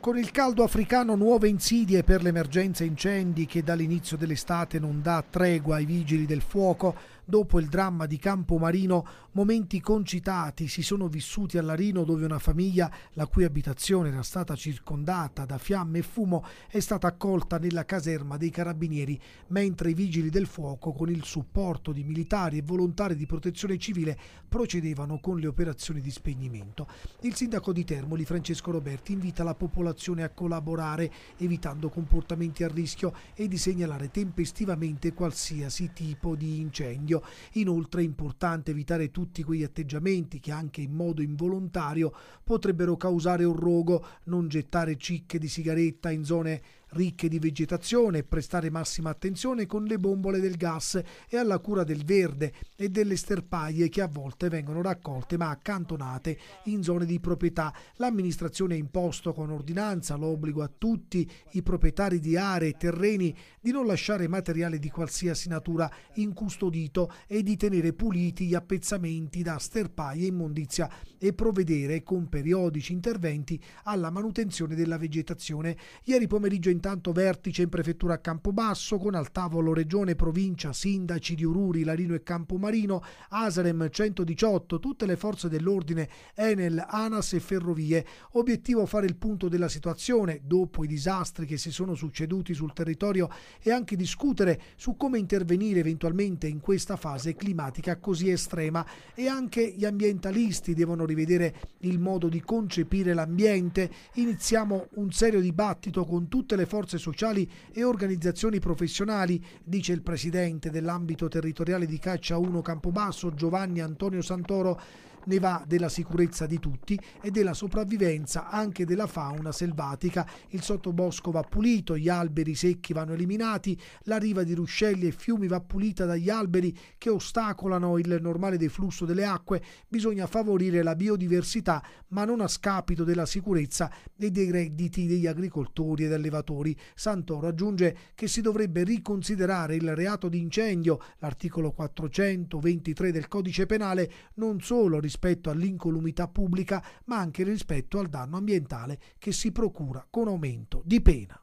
Con il caldo africano nuove insidie per l'emergenza incendi che dall'inizio dell'estate non dà tregua ai vigili del fuoco, Dopo il dramma di Campomarino, momenti concitati si sono vissuti a Larino dove una famiglia, la cui abitazione era stata circondata da fiamme e fumo, è stata accolta nella caserma dei carabinieri, mentre i vigili del fuoco, con il supporto di militari e volontari di protezione civile, procedevano con le operazioni di spegnimento. Il sindaco di Termoli, Francesco Roberti, invita la popolazione a collaborare, evitando comportamenti a rischio e di segnalare tempestivamente qualsiasi tipo di incendio desiderio. Inoltre è importante evitare tutti quegli atteggiamenti che anche in modo involontario potrebbero causare un rogo, non gettare cicche di sigaretta in zone ricche di vegetazione, prestare massima attenzione con le bombole del gas e alla cura del verde e delle sterpaie che a volte vengono raccolte ma accantonate in zone di proprietà. L'amministrazione ha imposto con ordinanza l'obbligo a tutti i proprietari di aree e terreni di non lasciare materiale di qualsiasi natura incustodito e di tenere puliti gli appezzamenti da sterpaie e immondizia e provvedere con periodici interventi alla manutenzione della vegetazione. Ieri pomeriggio in intanto vertice in prefettura a Campobasso con al tavolo regione, provincia, sindaci di Ururi, Larino e Campomarino, Asrem 118, tutte le forze dell'ordine, Enel, Anas e Ferrovie. Obiettivo fare il punto della situazione dopo i disastri che si sono succeduti sul territorio e anche discutere su come intervenire eventualmente in questa fase climatica così estrema e anche gli ambientalisti devono rivedere il modo di concepire l'ambiente. Iniziamo un serio dibattito con tutte le forze sociali e organizzazioni professionali, dice il presidente dell'ambito territoriale di Caccia 1 Campobasso Giovanni Antonio Santoro ne va della sicurezza di tutti e della sopravvivenza anche della fauna selvatica. Il sottobosco va pulito, gli alberi secchi vanno eliminati, la riva di ruscelli e fiumi va pulita dagli alberi che ostacolano il normale deflusso delle acque. Bisogna favorire la biodiversità, ma non a scapito della sicurezza e dei redditi degli agricoltori ed allevatori. Santoro aggiunge che si dovrebbe riconsiderare il reato di incendio, l'articolo 423 del codice penale, non solo rispetto rispetto all'incolumità pubblica, ma anche rispetto al danno ambientale che si procura con aumento di pena.